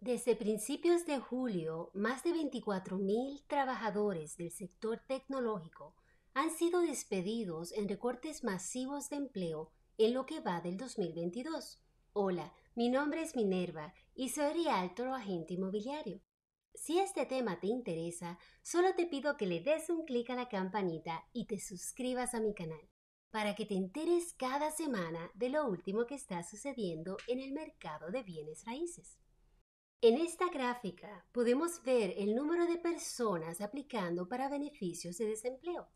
Desde principios de julio, más de 24.000 trabajadores del sector tecnológico han sido despedidos en recortes masivos de empleo en lo que va del 2022. Hola, mi nombre es Minerva y soy realtor agente inmobiliario. Si este tema te interesa, solo te pido que le des un clic a la campanita y te suscribas a mi canal para que te enteres cada semana de lo último que está sucediendo en el mercado de bienes raíces. En esta gráfica podemos ver el número de personas aplicando para beneficios de desempleo.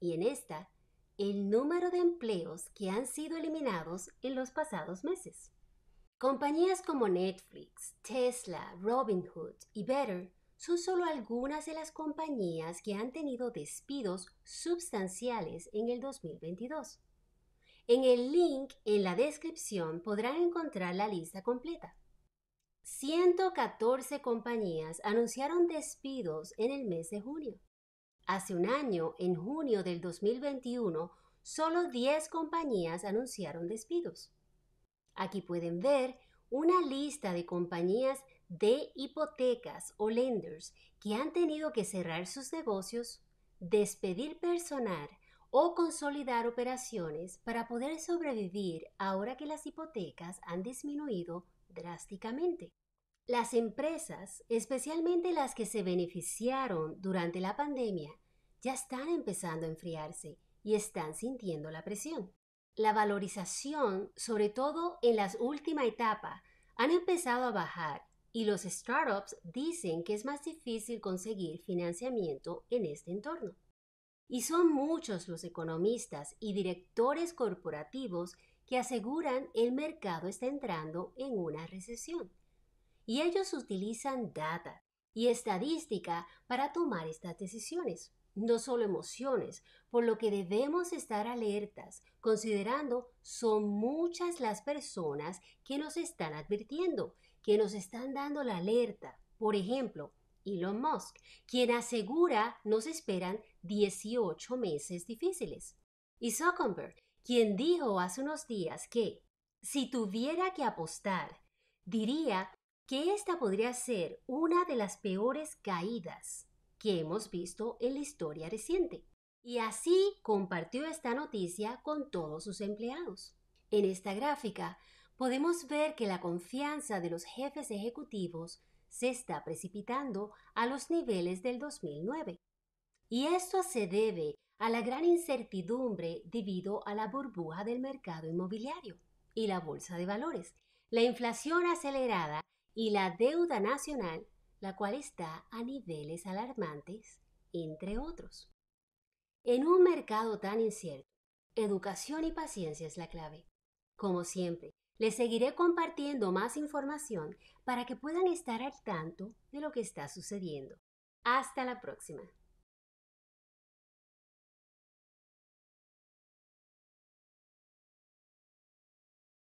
Y en esta, el número de empleos que han sido eliminados en los pasados meses. Compañías como Netflix, Tesla, Robinhood y Better son solo algunas de las compañías que han tenido despidos sustanciales en el 2022. En el link en la descripción podrán encontrar la lista completa. 114 compañías anunciaron despidos en el mes de junio. Hace un año, en junio del 2021, solo 10 compañías anunciaron despidos. Aquí pueden ver una lista de compañías de hipotecas o lenders que han tenido que cerrar sus negocios, despedir personal o consolidar operaciones para poder sobrevivir ahora que las hipotecas han disminuido drásticamente. Las empresas, especialmente las que se beneficiaron durante la pandemia, ya están empezando a enfriarse y están sintiendo la presión. La valorización, sobre todo en la última etapa, han empezado a bajar y los startups dicen que es más difícil conseguir financiamiento en este entorno. Y son muchos los economistas y directores corporativos que aseguran el mercado está entrando en una recesión. Y ellos utilizan data y estadística para tomar estas decisiones, no solo emociones, por lo que debemos estar alertas, considerando son muchas las personas que nos están advirtiendo, que nos están dando la alerta. Por ejemplo, Elon Musk, quien asegura nos esperan 18 meses difíciles. Y Zuckerberg, quien dijo hace unos días que, si tuviera que apostar, diría que esta podría ser una de las peores caídas que hemos visto en la historia reciente. Y así compartió esta noticia con todos sus empleados. En esta gráfica podemos ver que la confianza de los jefes ejecutivos se está precipitando a los niveles del 2009. Y esto se debe a la gran incertidumbre debido a la burbuja del mercado inmobiliario y la bolsa de valores, la inflación acelerada y la deuda nacional, la cual está a niveles alarmantes, entre otros. En un mercado tan incierto, educación y paciencia es la clave. Como siempre, les seguiré compartiendo más información para que puedan estar al tanto de lo que está sucediendo. Hasta la próxima.